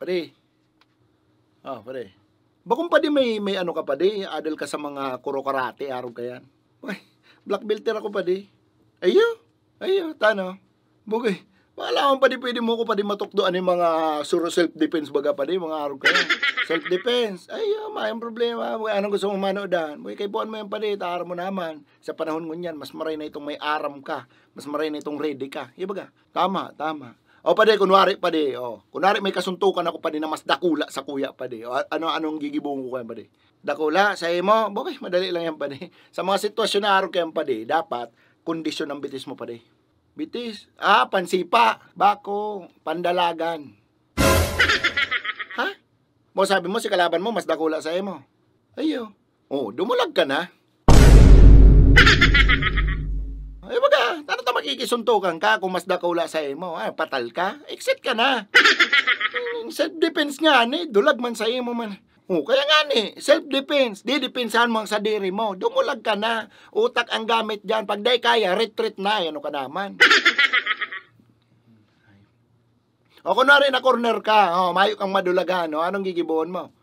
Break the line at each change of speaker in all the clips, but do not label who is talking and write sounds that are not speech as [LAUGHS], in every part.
Pare. Ah, oh, pare. Bakong pa di may, may ano ka pa di, adal ka sa mga kuro karate, araw ka yan. Uy, black belter ako pa di. Ayo, ayo, tano. Bugay. Wala pa di pwede mo ko pa di matukdo yung mga suro self-defense baga pa di, mga araw ka yan. Self-defense. Ayo, may problema. Bugay, anong gusto mong manoodan? Bugay, kaibuan mo yan pa di, taara mo naman. Sa panahon ngunyan, mas maray na itong may aram ka. Mas maray na itong ready ka. Ibaga, tama, tama. O pade, kunwari, pade, o. Kunwari may kasuntukan ako pade na mas dakula sa kuya pade. O, ano, anong gigibong ko kayo pade? Dakula, sa imo, bobe, madali lang yan pade. [LAUGHS] Sa mga sitwasyon na araw kayo pade, dapat, kondisyon ng bitis mo pade. Bitis, ah, pansipa, bako, pandalagan. [LAUGHS] ha? Mo sabi mo, si kalaban mo, mas dakula sa imo. Ayo. Oh, dumulag ka na. E baga, tara ta makikisuntukan ka kung mas dakaula sa imo. Ah, patal ka? Exit ka na. [LAUGHS] Mm, self-defense nga ni, dulag man sa imo man. O, oh, kaya nga ni, self-defense, Di didepensahan mo ang sadiri mo, dumulag ka na, utak ang gamit dyan, pag day kaya, retreat na, ano ka naman. [LAUGHS] o kunwari na corner ka, oh, mayo kang madulagan, o, oh, anong gigibuon mo?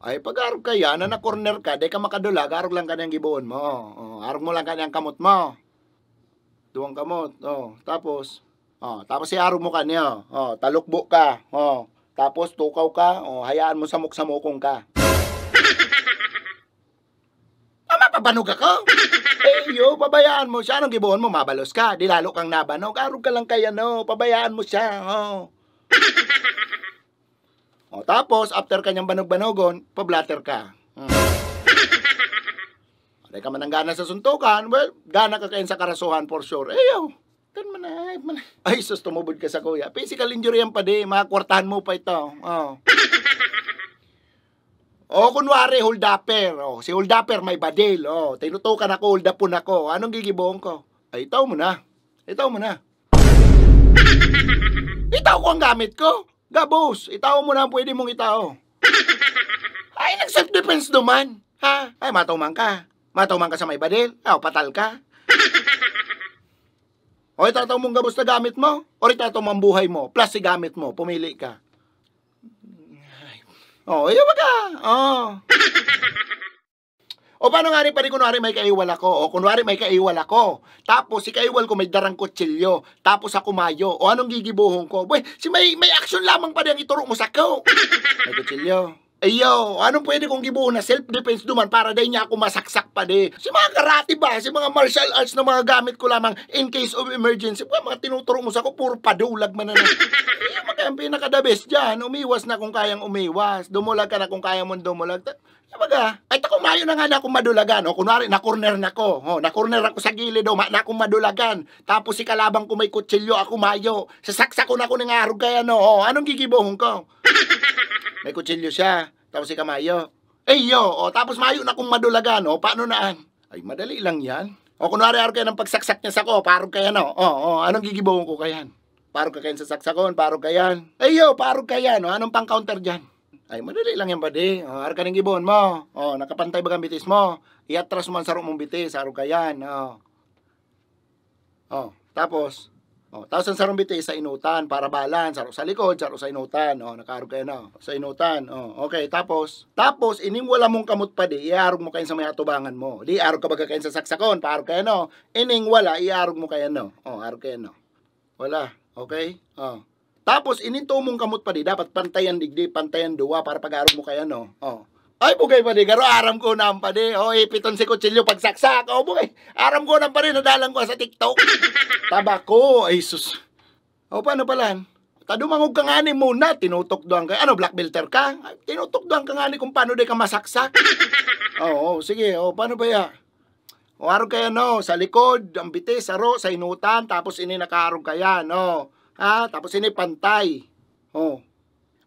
Ay, pag arog ka yan, na na-corner ka, day ka makadulag, arog lang ka na gibuon mo, o, oh, arog mo lang ka kamot mo duwang kamot. Oh, tapos oh, tapos iaro mo kanya. Oh, talukbo ka. Oh, tapos tukaw ka. Oh, hayaan mo samok-samokong ka. pa [LAUGHS] ah, mapabanog ako. [LAUGHS] Eh, yo, pabayaan mo siya. Anong gibuhon mo? Mabalos ka. Di lalo kang nabanog. Arog ka lang kaya, no. Pabayaan mo siya, oh. [LAUGHS] oh, tapos, after kanyang banog-banogon, pablatter ka. Dahil ka man ang gana sa suntukan, well, gana ka kain sa karasuhan for sure. Eh, yo, Kan man ay, man. Ay, sus, tumubod ka sa kuya. Physical injury yan pa di. Makakwartahan mo pa ito. Oh. oh, kunwari, hold upper. O, oh, si hold upper may badil. Oh, tinutukan ako, hold upon ako. Anong gigibong ko? Ay, itaw mo na. Itaw mo na. itaw ko ang gamit ko. Gabos, itaw mo na pwede mong itaw. Ay, nag-self-defense naman. Ha? Ay, matuman ka. Matuman ka sa may badil, aw patal ka. [LAUGHS] o itatong mong gabos na gamit mo, o itatong mong buhay mo, plus si gamit mo, pumili ka. [LAUGHS] O, iyo ba ka? Oh. O paano nga rin pari kunwari may kaiwal ako o kunwari may kaiwal ako. Tapos si kaiwal ko may darang kutsilyo. Tapos ako mayo. O anong gigibuhong ko? Boy, si may may action lamang pa rin ituro mo sa ko. [LAUGHS] May kutsilyo. Ayo, eh, ano pwede kong gibuo na self-defense duman para dahil niya ako masaksak pa de. Si mga karate ba, si mga martial arts na mga gamit ko lamang in case of emergency. Pwede mga tinuturo mo sa ko, puro padulag man na. Ayo, [LAUGHS] ang pinaka-the dyan. Umiwas na kung kayang umiwas. Dumulag ka na kung kaya mong dumulag. Sabaga, ay tako mayo na nga na akong madulagan. O kunwari, na-corner na ko. O, na-corner ako sa gilid. O, na akong madulagan. Tapos si kalabang ko may kutsilyo, ako mayo. Sasaksak ko na ako ng arog kaya no. O, anong gigibohong ko? [LAUGHS] May kutsilyo siya. Tapos si Kamayo. Eh, yo! O, oh, tapos mayo na kung madulaga, no? Oh, paano naan? Ay, madali lang yan. O, oh, kunwari, araw kayo ng pagsaksak niya sa ko. Parang kaya, no? O, o, anong gigibawin ko kayan? Parang kayan sa saksakon, parang kayan. Eh, yo! Parang kayan, no? Anong pang counter dyan? Ay, madali lang yan, buddy. O, araw ka ng gibon mo. O, nakapantay ba kang bitis mo? Iatras mo ang sarong mong bitis, araw kayan. O. O, tapos, Oh, tapos ang sarumbite sa inutan para balance. Saro sa likod, saro sa inutan. Oh, nakaarog kayo na. Oh, sa inutan. Oh, okay, tapos. Tapos, ining wala mong kamot pa di, iarog mo kayo sa may atubangan mo. Di, arog ka baga kayo sa saksakon, paarog kayo no. Oh. Ining wala, iarog mo kayo no. O, oh, arog kayo no. Wala. Okay? Oh. Tapos, ininto mong kamot pa di, dapat pantayan digdi, pantayan duwa para pag-arog mo kayo no. O. Ay, bugay pa di. Garo, aram ko na pa di. O, ipiton si kutsilyo pagsaksak. O, oh, bugay. Aram ko na pa rin. Nadalang ko sa TikTok. [LAUGHS] Tabako. Ay, sus. O, oh, paano pala? Tadumangog ka nga ni muna. Tinutok doang ka. Ano, black belter ka? Tinutok doang ka nga ni kung paano di ka masaksak. [LAUGHS] Oo, sige. O, oh, paano ba ya? O, arog kayo, no? Sa likod, ang bitis, aro, sa inutan. Tapos ini nakaarog kaya, no? Ha? Tapos ini pantay. Oh.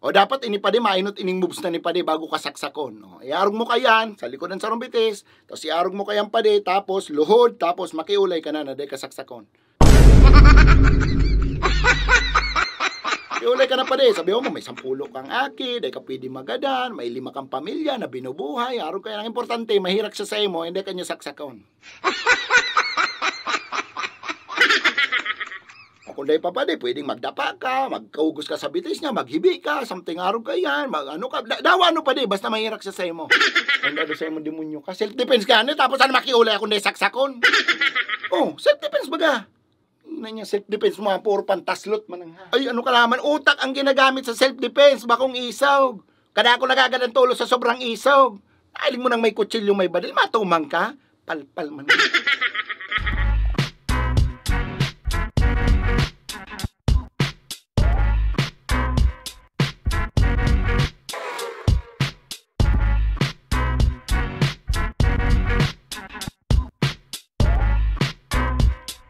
O dapat ini pa di mainot ining moves na ni pa di bago kasaksakon. No? Iarog mo kayan sa likod ng sarumbitis, tapos iarog mo kayan pa di, tapos luhod, tapos makiulay ka na na di kasaksakon. Iulay ka na pa di, sabi mo oh, may sampulo kang aki, di ka pwede magadan, may lima kang pamilya na binubuhay, arog kayan ang importante, mahirak siya sa imo, hindi kanya saksakon. [LAUGHS] Kung dahil papade, pwedeng magdapa ka, magkaugos ka sa bitis niya, maghibi ka, something araw ka yan, mag, ano ka, da, dawa ano pa di, basta mahirak siya sa imo. Ang [LAUGHS] dado sa imo demonyo ka, self-defense ka, ano, tapos ano makiulay ako na saksakon. [LAUGHS] oh, self-defense baga. Na niya self-defense mo, puro pantaslot man ang ha. Ay, ano ka kalaman, utak ang ginagamit sa self-defense, bakong isog. Kada ako nagagad ang tulo sa sobrang isog. Aling mo nang may kutsilyo may badil, matumang ka, palpal man. [LAUGHS]